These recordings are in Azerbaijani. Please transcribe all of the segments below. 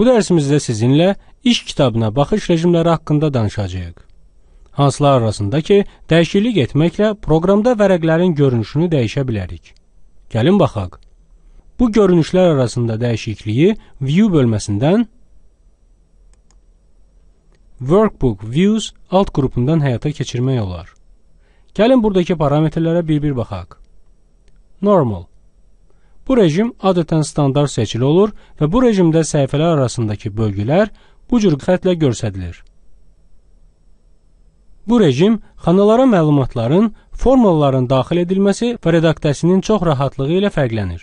Bu dərsimizdə sizinlə iş kitabına baxış rejimləri haqqında danışacağıq. Hansılar arasında ki, dəyişiklik etməklə proqramda vərəqlərin görünüşünü dəyişə bilərik. Gəlin baxaq. Bu görünüşlər arasında dəyişikliyi View bölməsindən Workbook Views alt qrupundan həyata keçirmək olar. Gəlin buradakı parametrlərə bir-bir baxaq. Normal Bu rejim adətən standart seçili olur və bu rejimdə səhifələr arasındakı bölgülər bu cür xətlə göstərilir. Bu rejim xanalara məlumatların, formaların daxil edilməsi və redaktəsinin çox rahatlığı ilə fərqlənir.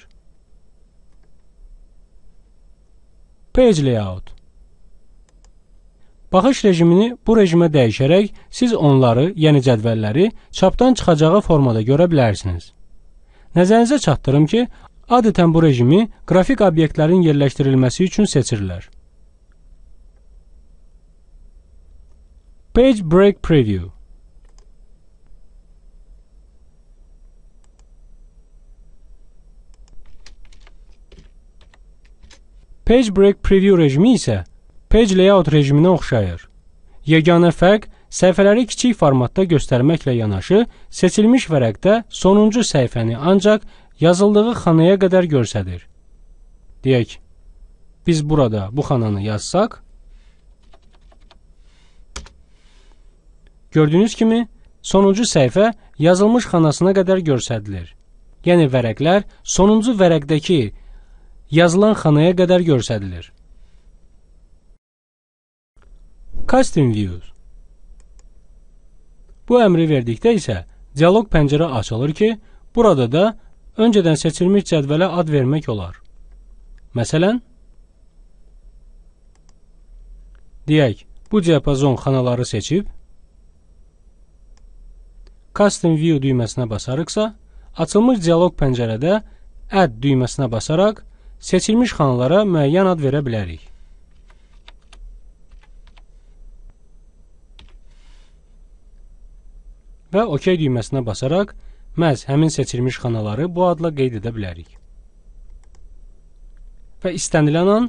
Page layout Baxış rejimini bu rejimə dəyişərək siz onları, yəni cədvəlləri çapdan çıxacağı formada görə bilərsiniz. Nəzərinizə çatdırım ki, adətən bu rejimi qrafik obyektlərin yerləşdirilməsi üçün seçirlər. Page Break Preview Page Break Preview rejimi isə Page Layout rejiminə oxşayır. Yeganə fərq səhifələri kiçik formatda göstərməklə yanaşı, seçilmiş vərəqdə sonuncu səhifəni ancaq yazıldığı xanaya qədər göstərir. Deyək, biz burada bu xananı yazsaq, gördüyünüz kimi sonuncu səhifə yazılmış xanasına qədər göstərilir. Yəni vərəqlər sonuncu vərəqdəki yazılan xanaya qədər göstərilir. Custom Views Bu əmri verdikdə isə dialoq pəncərə açılır ki, burada da öncədən seçilmiş cədvələ ad vermək olar. Məsələn, deyək, bu diapazon xanaları seçib, Custom View düyməsinə basarıqsa, açılmış dialog pəncərədə Add düyməsinə basaraq seçilmiş xanalara müəyyən ad verə bilərik. Və OK düyməsinə basaraq məhz həmin seçilmiş xanaları bu adla qeyd edə bilərik. Və istənilən an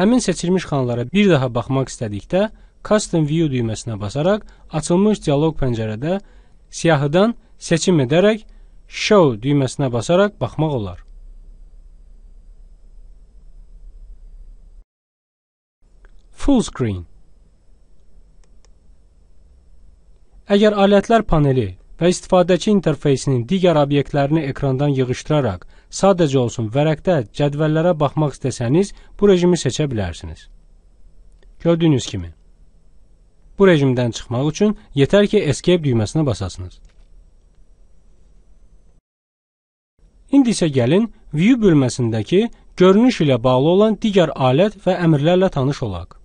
həmin seçilmiş xanalara bir daha baxmaq istədikdə Custom View düyməsinə basaraq açılmış dialoq pəncərədə siyahıdan seçim edərək Show düyməsinə basaraq baxmaq olar. Full Screen Əgər alətlər paneli və istifadəçi interfeysinin digər obyektlərini ekrandan yığışdıraraq sadəcə olsun vərəqdə cədvəllərə baxmaq istəsəniz, bu rejimi seçə bilərsiniz. Gördüyünüz kimi. Bu rejimdən çıxmaq üçün yetər ki, Escape düyməsinə basasınız. İndi isə gəlin View bölməsindəki görünüş ilə bağlı olan digər alət və əmrlərlə tanış olaq.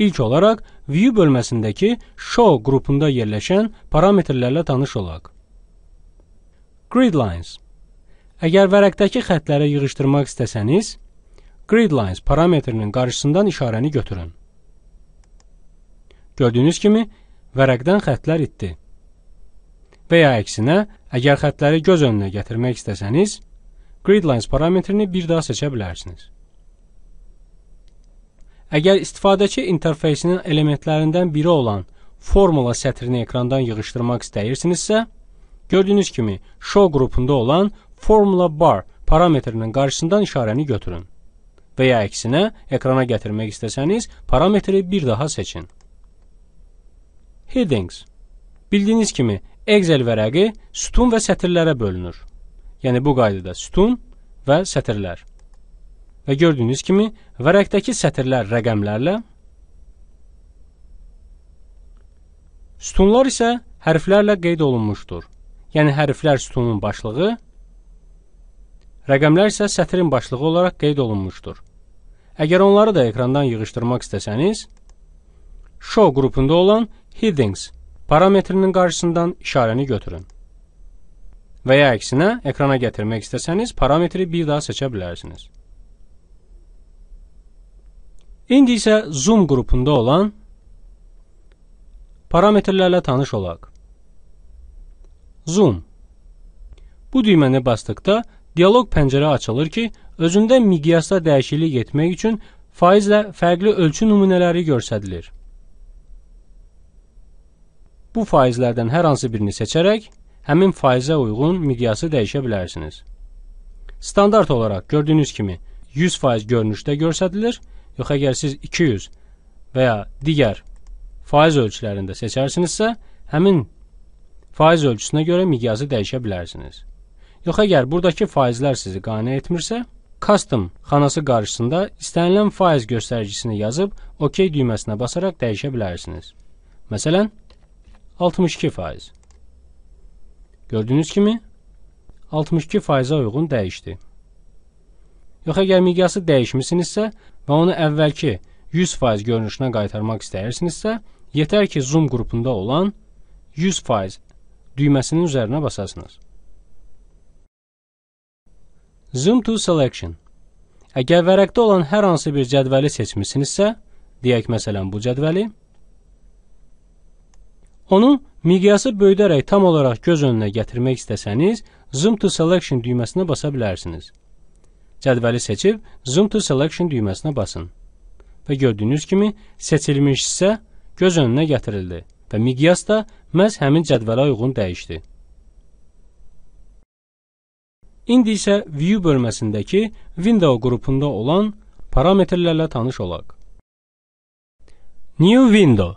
İlk olaraq View bölməsindəki Show qrupunda yerləşən parametrlərlə tanış olaq. Grid lines. Əgər vərəqdəki xətləri yığışdırmaq istəsəniz, Grid lines parametrinin qarşısından işarəni götürün. Gördüyünüz kimi, vərəqdən xətlər itdi. Və ya əksinə, əgər xətləri göz önünə gətirmək istəsəniz, Grid lines parametrini bir daha seçə bilərsiniz. Əgər istifadəçi interfeysinin elementlərindən biri olan formula sətrini ekrandan yığışdırmaq istəyirsinizsə, gördüyünüz kimi show qrupunda olan formula bar parametrinin qarşısından işarəni götürün və ya əksinə ekrana gətirmək istəsəniz, parametri bir daha seçin. Headings Bildiyiniz kimi, Excel vərəqi sütun və sətirlərə bölünür. Yəni bu qaydada sütun və sətirlər. Və gördüyünüz kimi vərəqdəki sətirlər rəqəmlərlə, sütunlar isə hərflərlə qeyd olunmuşdur. Yəni hərflər sütunun başlığı, rəqəmlər isə sətrin başlığı olaraq qeyd olunmuşdur. Əgər onları da ekrandan yığışdırmaq istəsəniz, show qrupunda olan headings parametrinin qarşısından işarəni götürün. Və ya əksinə, ekrana gətirmək istəsəniz, parametri bir daha seçə bilərsiniz. İndi isə Zoom qrupunda olan parametrlərlə tanış olaq. Zoom Bu düyməni basdıqda dialoq pəncərə açılır ki, özündə miqyasda dəyişiklik etmək üçün faizlə fərqli ölçü nümunələri görsədilir. Bu faizlərdən hər hansı birini seçərək, həmin faizə uyğun miqyası dəyişə bilərsiniz. Standart olaraq gördüyünüz kimi 100% görünüşdə görsədilir Yox əgər siz 200 və ya digər faiz ölçülərində seçərsinizsə, həmin faiz ölçüsünə görə miqyası dəyişə bilərsiniz. Yox əgər buradakı faizlər sizi qane etmirsə, custom xanası qarşısında istənilən faiz göstəricisini yazıb OK düyməsinə basaraq dəyişə bilərsiniz. Məsələn, 62 faiz. Gördüyünüz kimi 62 faizə uyğun dəyişdi. Yox əgər miqyası dəyişmisinizsə və onu əvvəlki 100% görünüşünə qaytarmaq istəyirsinizsə, yetər ki, zoom qrupunda olan 100% düyməsinin üzərinə basasınız. Zoom to selection. Əgər vərəqdə olan hər hansı bir cədvəli seçmisinizsə, deyək məsələn bu cədvəli, onun miqyası böyüdərək tam olaraq göz önünə gətirmək istəsəniz, zoom to selection düyməsinə basa bilərsiniz cədvəli seçib Zoom to Selection düyməsinə basın. Və gördüyünüz kimi seçilmiş hissə göz önünə gətirildi və miqyas da məhz həmin cədvələ uyğun dəyişdi. İndi isə View bölməsindəki Window qrupunda olan parametrlərlə tanış olaq. New Window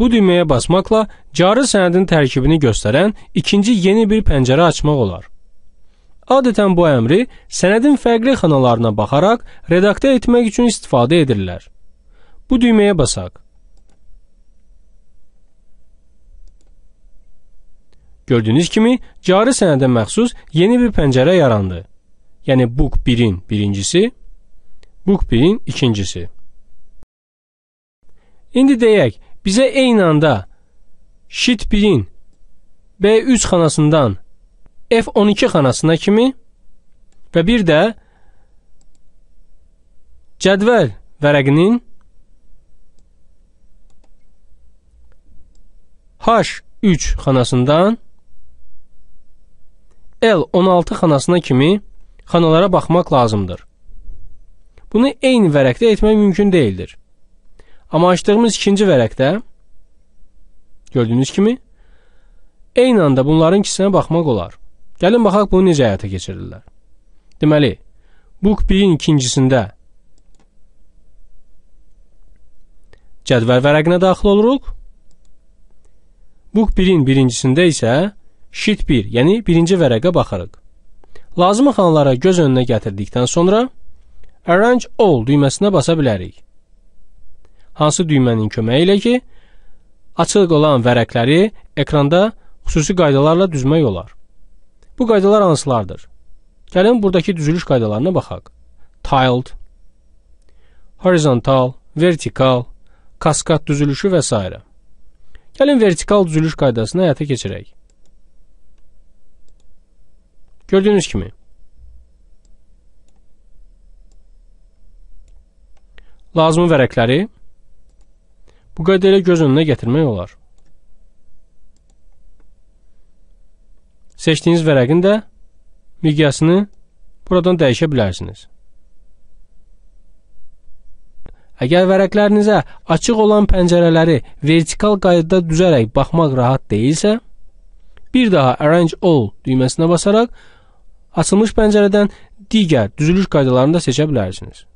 Bu düyməyə basmaqla cari sənədin tərkibini göstərən ikinci yeni bir pəncərə açmaq olar. Adətən bu əmri sənədin fərqli xanalarına baxaraq redaktə etmək üçün istifadə edirlər. Bu düyməyə basaq. Gördüyünüz kimi, cari sənədə məxsus yeni bir pəncərə yarandı. Yəni book 1-in birincisi, book 1-in ikincisi. İndi deyək, bizə eyni anda sheet 1-in B3 xanasından F12 xanasına kimi və bir də cədvəl vərəqinin H3 xanasından L16 xanasına kimi xanalara baxmaq lazımdır. Bunu eyni vərəqdə etmək mümkün deyildir. Amma açdığımız ikinci vərəqdə gördüyünüz kimi eyni anda bunların ikisinə baxmaq olar. Gəlin baxaq bunu necə həyata keçirirlər. Deməli, Book 1-in ikincisində cədvəl vərəqinə daxil oluruq. Book 1-in birincisində isə sheet 1, yəni birinci vərəqə baxarıq. Lazımı xanlara göz önünə gətirdikdən sonra Arrange All düyməsinə basa bilərik. Hansı düymənin köməyi ilə ki, açıq olan vərəqləri ekranda xüsusi qaydalarla düzmək olar. Bu qaydalar hansılardır? Gəlin buradakı düzülüş qaydalarına baxaq. Tiled, horizontal, vertikal, kaskad düzülüşü və s. Gəlin vertikal düzülüş qaydasını həyata keçirək. Gördüyünüz kimi lazımi vərəqləri bu qayda ilə göz önünə gətirmək olar. Seçdiyiniz vərəqin də miqyasını buradan dəyişə bilərsiniz. Əgər vərəqlərinizə açıq olan pəncərələri vertikal qaydada düzərək baxmaq rahat deyilsə, bir daha Arrange All düyməsinə basaraq açılmış pəncərədən digər düzülüş qaydalarını da seçə bilərsiniz.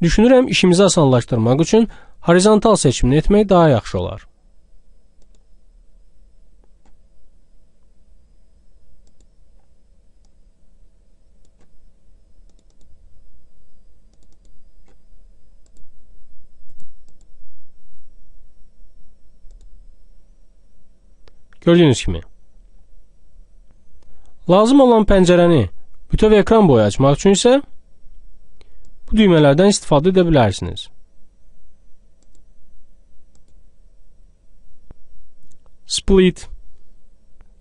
Düşünürəm işimizi asanlaşdırmaq üçün horizontal seçimini etmək daha yaxşı olar. Gördüyünüz kimi. Lazım olan pəncərəni bütöv ekran boyu açmaq üçün isə bu düymələrdən istifadə edə bilərsiniz. Split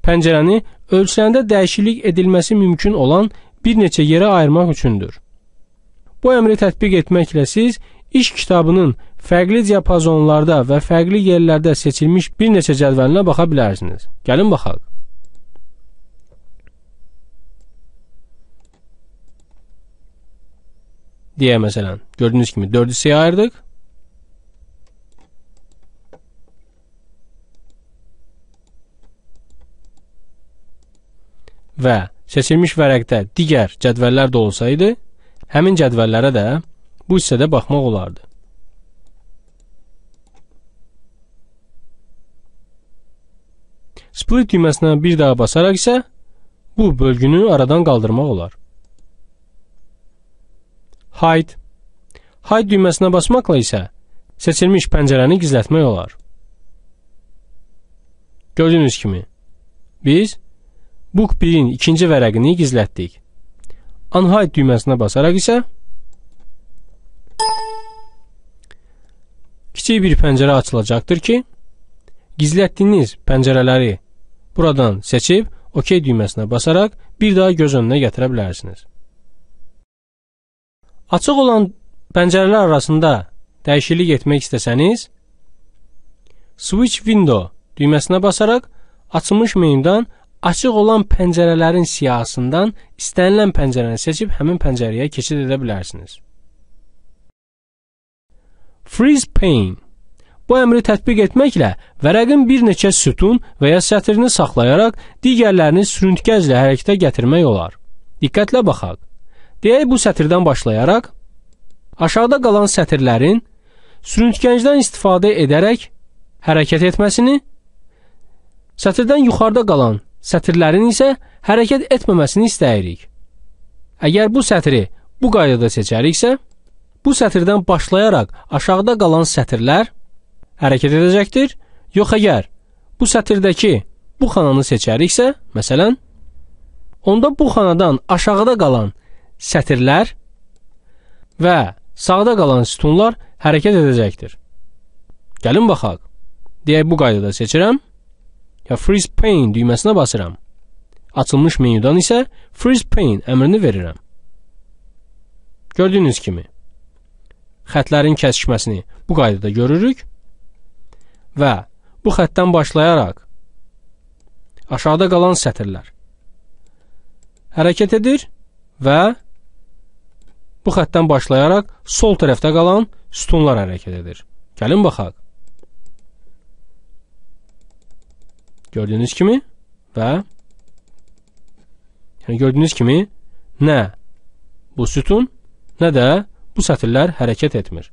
pəncərəni ölçülərində dəyişiklik edilməsi mümkün olan bir neçə yerə ayırmaq üçündür. Bu əmri tətbiq etməklə siz iş kitabının fərqli diapazonlarda və fərqli yerlərdə seçilmiş bir neçə cədvəlinə baxa bilərsiniz. Gəlin baxaq. Deyə məsələn, gördüyünüz kimi 4 hissəyə ayırdıq. Və seçilmiş vərəqdə digər cədvəllər də olsaydı, həmin cədvəllərə də bu hissədə baxmaq olardı. Split düyməsinə bir daha basaraq isə bu bölgünü aradan qaldırmaq olar. Hide Hide düyməsinə basmaqla isə seçilmiş pəncərəni gizlətmək olar. Gördüyünüz kimi, biz Book 1-in ikinci vərəqini gizlətdik. Unhide düyməsinə basaraq isə kiçik bir pəncərə açılacaqdır ki, gizlətdiyiniz pəncərələri Buradan seçib OK düyməsinə basaraq bir daha göz önünə gətirə bilərsiniz. Açıq olan pəncərələr arasında dəyişiklik etmək istəsəniz, Switch Window düyməsinə basaraq açılmış menyudan açıq olan pəncərələrin siyahısından istənilən pəncərəni seçib həmin pəncərəyə keçid edə bilərsiniz. Freeze Pane Bu əmri tətbiq etməklə vərəqin bir neçə sütun və ya sətrini saxlayaraq digərlərini sürüntgəclə hərəkətə gətirmək olar. Diqqətlə baxaq. Deyək bu sətirdən başlayaraq aşağıda qalan sətirlərin sürüntgəcdən istifadə edərək hərəkət etməsini, sətirdən yuxarıda qalan sətirlərin isə hərəkət etməməsini istəyirik. Əgər bu sətri bu qaydada seçəriksə, bu sətirdən başlayaraq aşağıda qalan sətirlər hərəkət edəcəkdir? Yox əgər bu sətirdəki bu xananı seçəriksə, məsələn, onda bu xanadan aşağıda qalan sətirlər və sağda qalan sütunlar hərəkət edəcəkdir. Gəlin baxaq. Deyək bu qaydada seçirəm. Ya freeze pane düyməsinə basıram. Açılmış menyudan isə freeze pane əmrini verirəm. Gördüyünüz kimi xətlərin kəsişməsini bu qaydada görürük və bu xəttdən başlayaraq aşağıda qalan sətirlər hərəkət edir və bu xəttdən başlayaraq sol tərəfdə qalan sütunlar hərəkət edir. Gəlin baxaq. Gördüyünüz kimi və yəni gördüyünüz kimi nə bu sütun, nə də bu sətirlər hərəkət etmir.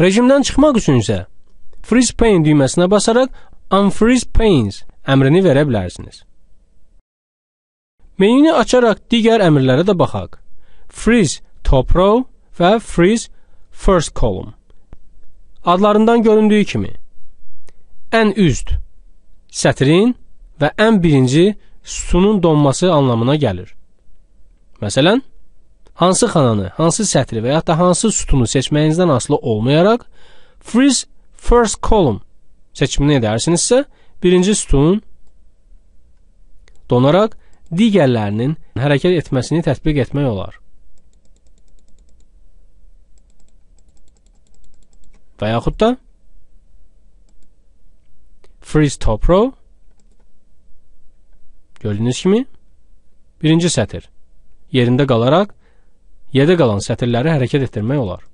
Rejimdən çıxmaq üçün isə Freeze Pane düyməsinə basaraq Unfreeze Panes əmrini verə bilərsiniz. Menünü açaraq digər əmrlərə də baxaq. Freeze Top Row və Freeze First Column. Adlarından göründüyü kimi ən üst sətrin və ən birinci sütunun donması anlamına gəlir. Məsələn, hansı xananı, hansı sətri və ya da hansı sütunu seçməyinizdən asılı olmayaraq freeze first column seçimini edərsinizsə, birinci sütunun donaraq digərlərinin hərəkət etməsini tətbiq etmək olar. Və yaxud da freeze top row gördüyünüz kimi birinci sətir yerində qalaraq Yerdə qalan sətirləri hərəkət etdirmək olar.